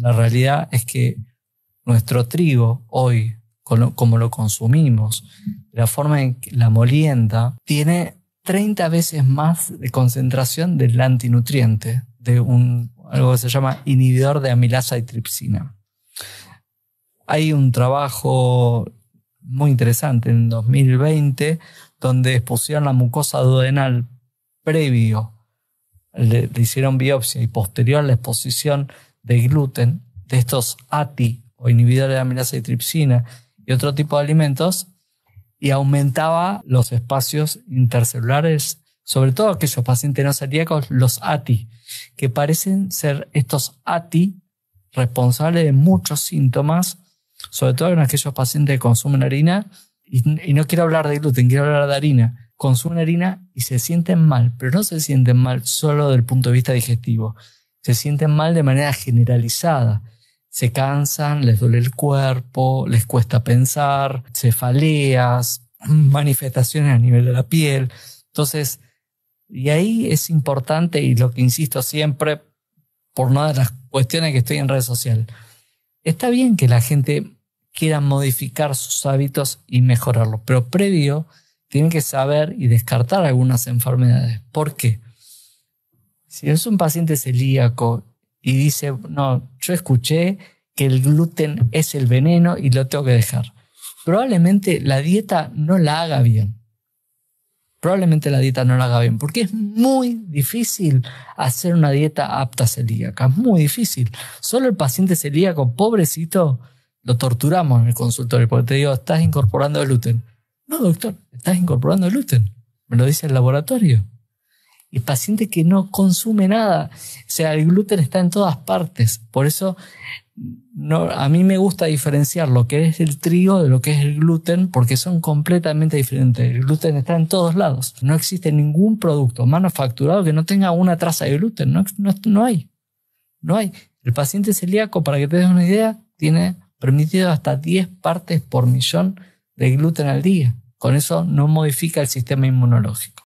La realidad es que nuestro trigo hoy, como lo consumimos, la forma en que la molienda tiene 30 veces más de concentración del antinutriente, de un, algo que se llama inhibidor de amilasa y tripsina. Hay un trabajo muy interesante en 2020 donde expusieron la mucosa duodenal previo, le, le hicieron biopsia y posterior a la exposición de gluten, de estos ATI o inhibidores de amilasa y tripsina y otro tipo de alimentos, y aumentaba los espacios intercelulares, sobre todo aquellos pacientes no celíacos, los ATI, que parecen ser estos ATI responsables de muchos síntomas, sobre todo en aquellos pacientes que consumen harina, y, no quiero hablar de gluten, quiero hablar de harina, consumen harina y se sienten mal, pero no se sienten mal solo del punto de vista digestivo, se sienten mal de manera generalizada. Se cansan, les duele el cuerpo, les cuesta pensar, cefaleas, manifestaciones a nivel de la piel. Entonces, y ahí es importante, y lo que insisto siempre, por una de las cuestiones que estoy en redes sociales, está bien que la gente quiera modificar sus hábitos y mejorarlos, pero previo tienen que saber y descartar algunas enfermedades. ¿Por qué? Si es un paciente celíaco y dice, no, yo escuché que el gluten es el veneno y lo tengo que dejar, probablemente la dieta no la haga bien. Probablemente la dieta no la haga bien, porque es muy difícil hacer una dieta apta celíaca, es muy difícil. Solo el paciente celíaco, pobrecito, lo torturamos en el consultorio, porque te digo, estás incorporando gluten. No, doctor, estás incorporando gluten. Me lo dice el laboratorio el paciente que no consume nada. O sea, el gluten está en todas partes. Por eso a mí me gusta diferenciar lo que es el trigo de lo que es el gluten porque son completamente diferentes. El gluten está en todos lados. No existe ningún producto manufacturado que no tenga una traza de gluten. No, no hay. No hay. El paciente celíaco, para que te des una idea, tiene permitido hasta 10 partes por millón de gluten al día. Con eso no modifica el sistema inmunológico.